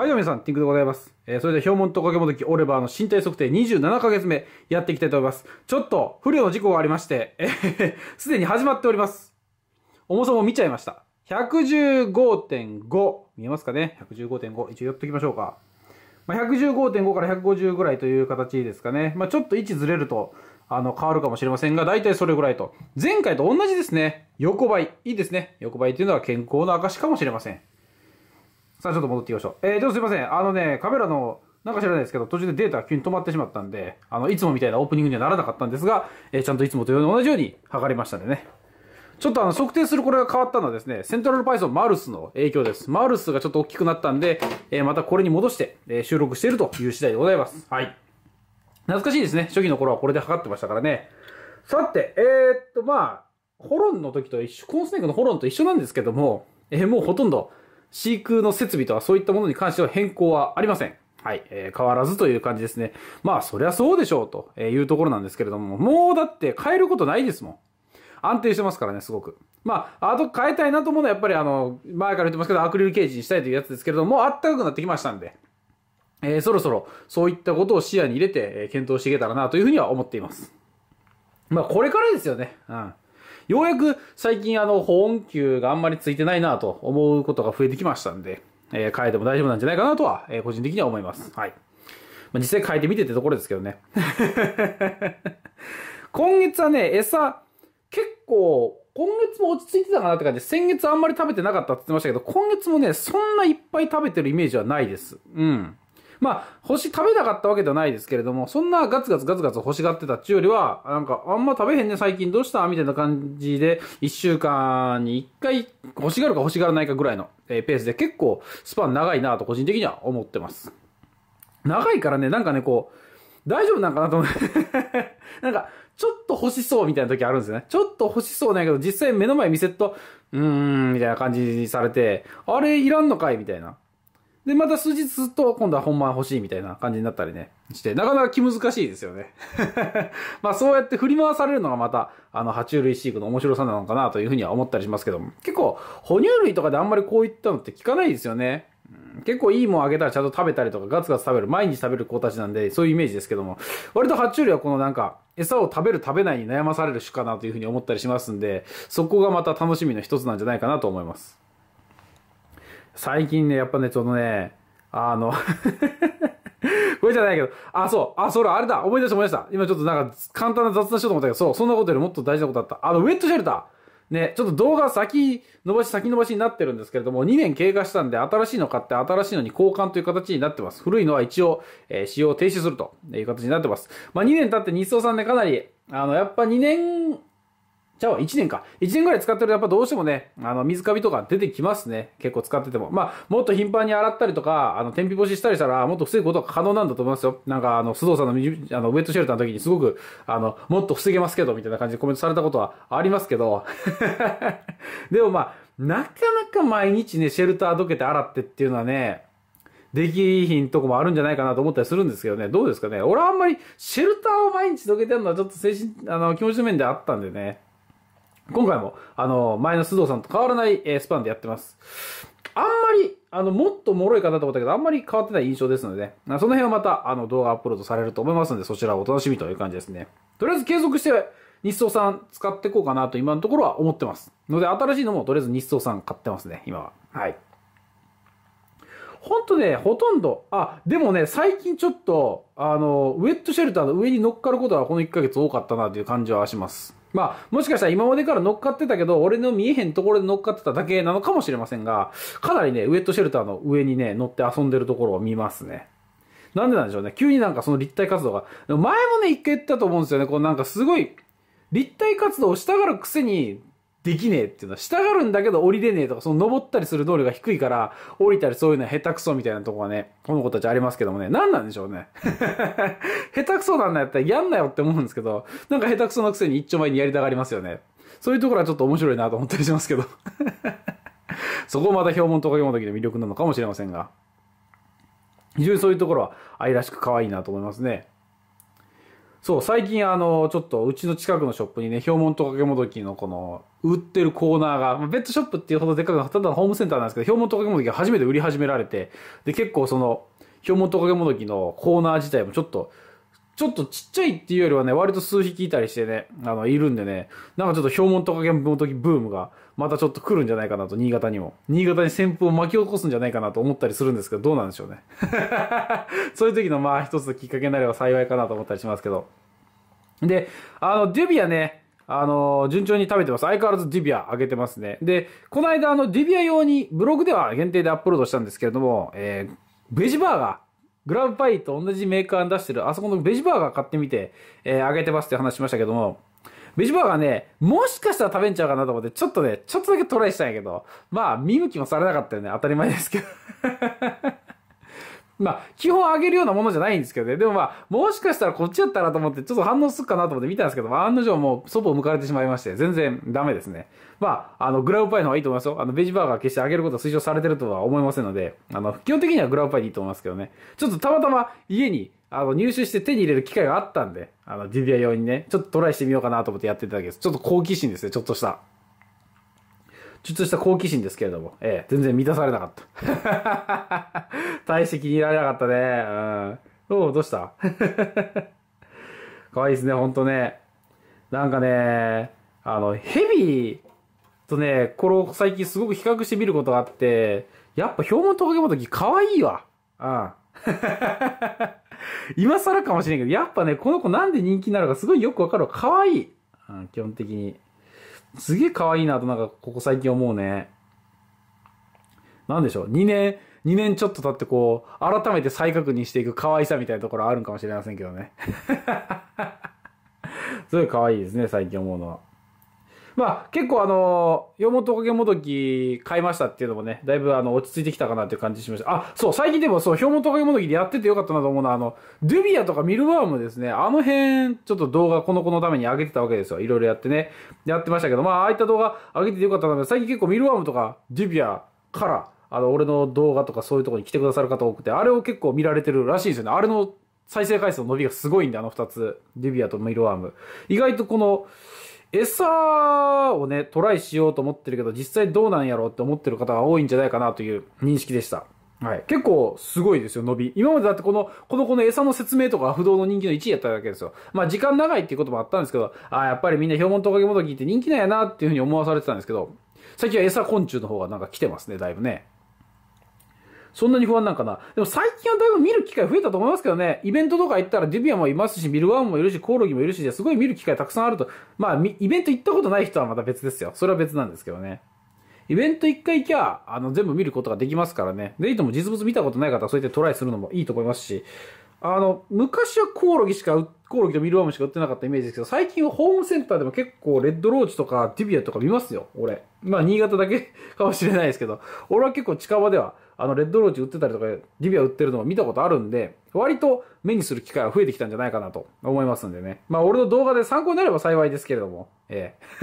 はい、どうも皆さん、ティンクでございます。えー、それでは、モンと掛けもどきオレバーの身体測定27ヶ月目、やっていきたいと思います。ちょっと、不慮の事故がありまして、えす、ー、でに始まっております。重さも見ちゃいました。115.5。見えますかね ?115.5。一応寄っときましょうか。まあ、115.5から150ぐらいという形ですかね。まあ、ちょっと位置ずれると、あの、変わるかもしれませんが、大体それぐらいと。前回と同じですね。横ばい。いいですね。横ばいというのは健康の証かもしれません。さあ、ちょっと戻ってきましょう。えー、ちょっとすいません。あのね、カメラの、なんか知らないですけど、途中でデータが急に止まってしまったんで、あの、いつもみたいなオープニングにはならなかったんですが、えー、ちゃんといつもと同じように測りましたんでね。ちょっとあの、測定するこれが変わったのはですね、セントラルパイソンマルスの影響です。マルスがちょっと大きくなったんで、えー、またこれに戻して、えー、収録しているという次第でございます。はい。懐かしいですね。初期の頃はこれで測ってましたからね。さて、えー、っと、まあ、ホロンの時と一緒、コーンスネークのホロンと一緒なんですけども、えー、もうほとんど、飼育の設備とかそういったものに関しては変更はありません。はい、えー、変わらずという感じですね。まあ、そりゃそうでしょうというところなんですけれども、もうだって変えることないですもん。安定してますからね、すごく。まあ、あと変えたいなと思うのはやっぱりあの、前から言ってますけど、アクリルケージにしたいというやつですけれども、もうあったかくなってきましたんで、えー、そろそろそういったことを視野に入れて、えー、検討していけたらなというふうには思っています。まあ、これからですよね。うん。ようやく最近あの、保温球があんまりついてないなと思うことが増えてきましたんで、えー、変えても大丈夫なんじゃないかなとは、えー、個人的には思います。はい。まあ、実際変えてみてってところですけどね。今月はね、餌、結構、今月も落ち着いてたかなって感じで、先月あんまり食べてなかったって言ってましたけど、今月もね、そんないっぱい食べてるイメージはないです。うん。まあ、星食べなかったわけではないですけれども、そんなガツガツガツガツ欲しがってたっちゅうよりは、なんか、あんま食べへんね、最近どうしたみたいな感じで、一週間に一回欲しがるか欲しがらないかぐらいの、えー、ペースで結構スパン長いなと個人的には思ってます。長いからね、なんかね、こう、大丈夫なんかなと思って。なんか、ちょっと欲しそうみたいな時あるんですよね。ちょっと欲しそうなんやけど、実際目の前見せると、うーん、みたいな感じにされて、あれいらんのかいみたいな。で、また数日ずっと今度は本番欲しいみたいな感じになったりね、して、なかなか気難しいですよね。まあそうやって振り回されるのがまた、あの、爬虫類飼育の面白さなのかなというふうには思ったりしますけども、結構、哺乳類とかであんまりこういったのって聞かないですよね。結構いいもんあげたらちゃんと食べたりとかガツガツ食べる、毎日食べる子たちなんで、そういうイメージですけども、割と爬虫類はこのなんか、餌を食べる食べないに悩まされる種かなというふうに思ったりしますんで、そこがまた楽しみの一つなんじゃないかなと思います。最近ね、やっぱね、ちょっとね、あの これじゃないけど、あ、そう、あ、それあれだ、思い出した思い出した。今ちょっとなんか簡単な雑談しようと思ったけど、そう、そんなことよりもっと大事なことあった。あの、ウェットシェルター。ね、ちょっと動画先伸ばし先延ばしになってるんですけれども、2年経過したんで、新しいの買って新しいのに交換という形になってます。古いのは一応、えー、使用停止するという形になってます。まあ2年経って日総さんね、かなり、あの、やっぱ2年じゃあ1年か。1年ぐらい使ってるとやっぱどうしてもね、あの、水カビとか出てきますね。結構使ってても。まあ、もっと頻繁に洗ったりとか、あの、天日干ししたりしたら、もっと防ぐことが可能なんだと思いますよ。なんか、あの、須藤さんのあのウェットシェルターの時にすごく、あの、もっと防げますけど、みたいな感じでコメントされたことはありますけど。でもまあ、なかなか毎日ね、シェルターどけて洗ってっていうのはね、できひんとこもあるんじゃないかなと思ったりするんですけどね。どうですかね。俺はあんまりシェルターを毎日どけてるのはちょっと精神、あの、気持ちの面であったんでね。今回も、あの、前の須藤さんと変わらない、えー、スパンでやってます。あんまり、あの、もっと脆いかなと思ったけど、あんまり変わってない印象ですので、ね、その辺はまた、あの、動画アップロードされると思いますので、そちらをお楽しみという感じですね。とりあえず継続して、日総さん使っていこうかなと今のところは思ってます。ので、新しいのもとりあえず日総さん買ってますね、今は。はい。ほんとね、ほとんど、あ、でもね、最近ちょっと、あの、ウェットシェルターの上に乗っかることはこの1ヶ月多かったなという感じはします。まあ、もしかしたら今までから乗っかってたけど、俺の見えへんところで乗っかってただけなのかもしれませんが、かなりね、ウェットシェルターの上にね、乗って遊んでるところを見ますね。なんでなんでしょうね。急になんかその立体活動が。前もね、一回言ったと思うんですよね。こうなんかすごい、立体活動をしたがるくせに、できねえっていうのは、たがるんだけど降りれねえとか、その登ったりする能力が低いから、降りたりそういうのは下手くそみたいなとこはね、この子たちありますけどもね、何なんでしょうね。下手くそなんだやったらやんなよって思うんですけど、なんか下手くそのくせに一丁前にやりたがりますよね。そういうところはちょっと面白いなと思ったりしますけど。そこまた標本トカゲモドキの魅力なのかもしれませんが。非常にそういうところは愛らしく可愛いなと思いますね。そう、最近あの、ちょっとうちの近くのショップにね、標本トカゲモドキのこの売ってるコーナーが、ベッドショップっていうほどでっかくただのホームセンターなんですけど、ヒョウモントカゲモドキが初めて売り始められて、で、結構その、ヒョウモントカゲモドキのコーナー自体もちょっと、ちょっとちっちゃいっていうよりはね、割と数匹いたりしてね、あの、いるんでね、なんかちょっとヒョウモントカゲモドキブームが、またちょっと来るんじゃないかなと、新潟にも。新潟に旋風を巻き起こすんじゃないかなと思ったりするんですけど、どうなんでしょうね。そういう時のまあ一つのきっかけになれば幸いかなと思ったりしますけど。で、あの、デュビアね、あの、順調に食べてます。相変わらずディビア上げてますね。で、この間、あの、ディビア用にブログでは限定でアップロードしたんですけれども、えー、ベジバーガー、グラブパイと同じメーカーに出してる、あそこのベジバーガー買ってみて、えー、あげてますって話しましたけども、ベジバーガーね、もしかしたら食べんちゃうかなと思って、ちょっとね、ちょっとだけトライしたんやけど、まあ、見向きもされなかったよね。当たり前ですけどまあ、基本上げるようなものじゃないんですけどね。でもまあ、もしかしたらこっちやったらと思って、ちょっと反応するかなと思って見たんですけど、まあ、案の定もう、祖母を向かれてしまいまして、全然ダメですね。まあ、あの、グラウパイの方がいいと思いますよ。あの、ベジバーガー決して上げることは推奨されてるとは思いませんので、あの、基本的にはグラウパイでいいと思いますけどね。ちょっとたまたま家に、あの、入手して手に入れる機会があったんで、あの、ディビア用にね、ちょっとトライしてみようかなと思ってやってただけです。ちょっと好奇心ですね、ちょっとした。ちょっとした好奇心ですけれども、ええ、全然満たされなかった。大して気に入られなかったね。うん。おう、どうした 可愛いですね、ほんとね。なんかね、あの、ヘビとね、これを最近すごく比較してみることがあって、やっぱヒョウモントカゲモトキ可愛いわ。うん。今更かもしれんけど、やっぱね、この子なんで人気なのかすごいよくわかるわ。可愛い。うん、基本的に。すげえ可愛いなとなんかここ最近思うね。なんでしょう。2年、2年ちょっと経ってこう、改めて再確認していく可愛さみたいなところあるんかもしれませんけどね。すごい可愛いですね、最近思うのは。まあ、結構あの、ヨモトカゲモドキ買いましたっていうのもね、だいぶあの、落ち着いてきたかなっていう感じしました。あ、そう、最近でもそう、ヒョモトカゲモドキでやっててよかったなと思うのは、あの、デュビアとかミルワームですね、あの辺、ちょっと動画この子のために上げてたわけですよ。いろいろやってね、やってましたけど、まあ、ああいった動画上げててよかったなと、最近結構ミルワームとか、デュビアから、あの、俺の動画とかそういうとこに来てくださる方多くて、あれを結構見られてるらしいんですよね。あれの再生回数の伸びがすごいんで、あの二つ。デュビアとミルワーム。意外とこの、餌をね、トライしようと思ってるけど、実際どうなんやろうって思ってる方が多いんじゃないかなという認識でした。はい。結構すごいですよ、伸び。今までだってこの、この子の餌の説明とか不動の人気の1位やっただけですよ。まあ時間長いっていうこともあったんですけど、ああ、やっぱりみんな標本トカゲモドキって人気なんやなっていうふうに思わされてたんですけど、最近は餌昆虫の方がなんか来てますね、だいぶね。そんなに不安なんかな。でも最近はだいぶ見る機会増えたと思いますけどね、イベントとか行ったらデュビアもいますし、ビルワンもいるし、コオロギもいるしで、すごい見る機会たくさんあると。まあ、イベント行ったことない人はまた別ですよ。それは別なんですけどね。イベント一回行きゃ、あの、全部見ることができますからね。デイトも実物見たことない方はそうやってトライするのもいいと思いますし、あの、昔はコオロギしか売ってコオロギとミルワームしか売ってなかったイメージですけど、最近はホームセンターでも結構レッドローチとかディビアとか見ますよ、俺。まあ新潟だけかもしれないですけど、俺は結構近場では、あのレッドローチ売ってたりとか、ディビア売ってるのを見たことあるんで、割と目にする機会は増えてきたんじゃないかなと思いますんでね。まあ俺の動画で参考になれば幸いですけれども、ええ。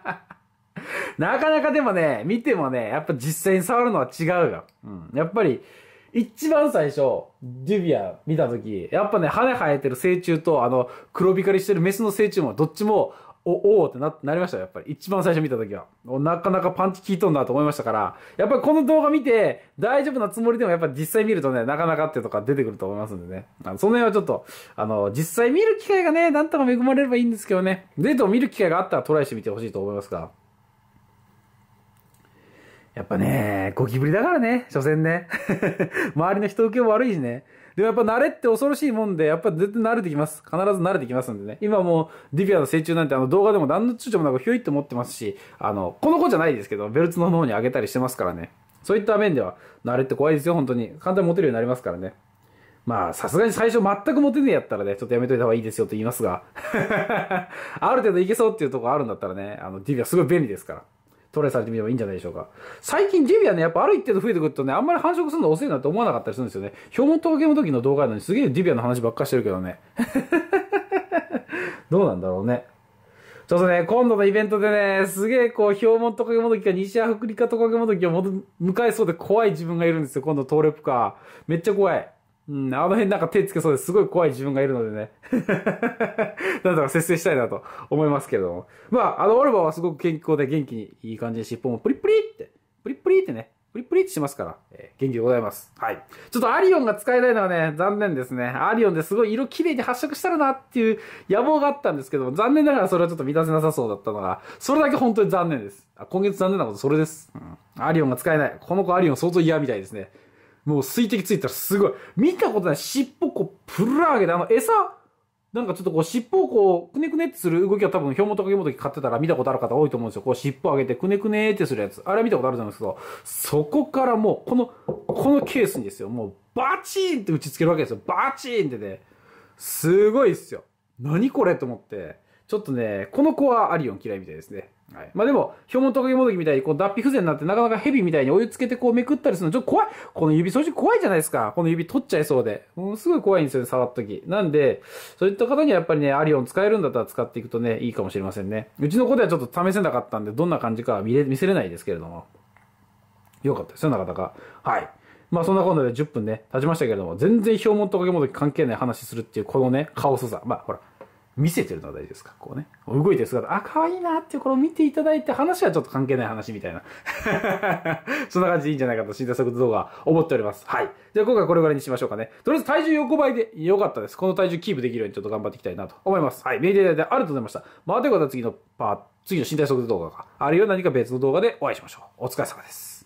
なかなかでもね、見てもね、やっぱ実際に触るのは違うよ。うん。やっぱり、一番最初、デュビア見たとき、やっぱね、羽生えてる成虫と、あの、黒光りしてるメスの成虫も、どっちも、お、おってな、なりましたよ、やっぱり。一番最初見たときは。なかなかパンチ効いとんなと思いましたから、やっぱりこの動画見て、大丈夫なつもりでも、やっぱ実際見るとね、なかなかってとか出てくると思いますんでね。あのその辺はちょっと、あの、実際見る機会がね、なんとか恵まれればいいんですけどね。デートも見る機会があったらトライしてみてほしいと思いますが。やっぱね、ゴキブリだからね、所詮ね。周りの人受けも悪いしね。でもやっぱ慣れって恐ろしいもんで、やっぱ絶対慣れてきます。必ず慣れてきますんでね。今もう、ディビアの成虫なんてあの動画でも何の躊躇もなくひょいって持ってますし、あの、この子じゃないですけど、ベルツの方にあげたりしてますからね。そういった面では、慣れって怖いですよ、本当に。簡単に持てるようになりますからね。まあ、さすがに最初全くモテねえやったらね、ちょっとやめといた方がいいですよと言いますが、ある程度いけそうっていうとこあるんだったらね、あの、ディビアすごい便利ですから。トレーされてみればいいんじゃないでしょうか。最近デビューはね、やっぱある一定度増えてくるとね、あんまり繁殖するの遅いなって思わなかったりするんですよね。表門峠の時の動画なのにすげえジビアの話ばっかしてるけどね。どうなんだろうね。ちょっとね、今度のイベントでね、すげえこう、標本トカゲモドキか西アフリカトカゲモドキを迎えそうで怖い自分がいるんですよ、今度、トーレプか。めっちゃ怖い。うん、あの辺なんか手つけそうですごい怖い自分がいるのでね。なんとか節制したいなと思いますけれども。まあ、あの、オルバはすごく健康で元気にいい感じで尻尾もプリプリって、プリプリってね、プリプリってしますから、えー、元気でございます。はい。ちょっとアリオンが使えないのはね、残念ですね。アリオンですごい色綺麗に発色したらなっていう野望があったんですけども、残念ながらそれはちょっと満たせなさそうだったのが、それだけ本当に残念です。あ今月残念なことそれです。うん。アリオンが使えない。この子アリオン相当嫌みたいですね。もう水滴ついたらすごい。見たことない。尻尾こう、プルラー上げて、あの、餌、なんかちょっとこう、尻尾をこう、くねくねってする動きは多分、ひょもとかげもとき買ってたら見たことある方多いと思うんですよ。こう、尻尾上げて、くねくねってするやつ。あれは見たことあるじゃないですか。そこからもう、この、このケースにですよ。もう、バチーンって打ちつけるわけですよ。バチーンってね。すごいっすよ。何これと思って。ちょっとね、この子はアリオン嫌いみたいですね。はい、まあでも、ヒョモトカゲモドキみたいに、こう脱皮不全になって、なかなか蛇みたいに追いつけてこうめくったりするの、ちょっと怖いこの指正直怖いじゃないですか。この指取っちゃいそうで。もうすごい怖いんですよね、触った時。なんで、そういった方にはやっぱりね、アリオン使えるんだったら使っていくとね、いいかもしれませんね。うちの子ではちょっと試せなかったんで、どんな感じかは見れ、見せれないですけれども。よかったですよ、なかなか。はい。まあそんなこと見せてるのは大事ですかこうね。動いてる姿、あ、可愛いなってこれを見ていただいて、話はちょっと関係ない話みたいな。そんな感じでいいんじゃないかと、新速作動画思っております。はい。じゃあ今回これぐらいにしましょうかね。とりあえず体重横ばいで良かったです。この体重キープできるようにちょっと頑張っていきたいなと思います。はい。メディアでありがとうございました。まあ、ということは次のパー、次の身体速度動画か、あるいは何か別の動画でお会いしましょう。お疲れ様です。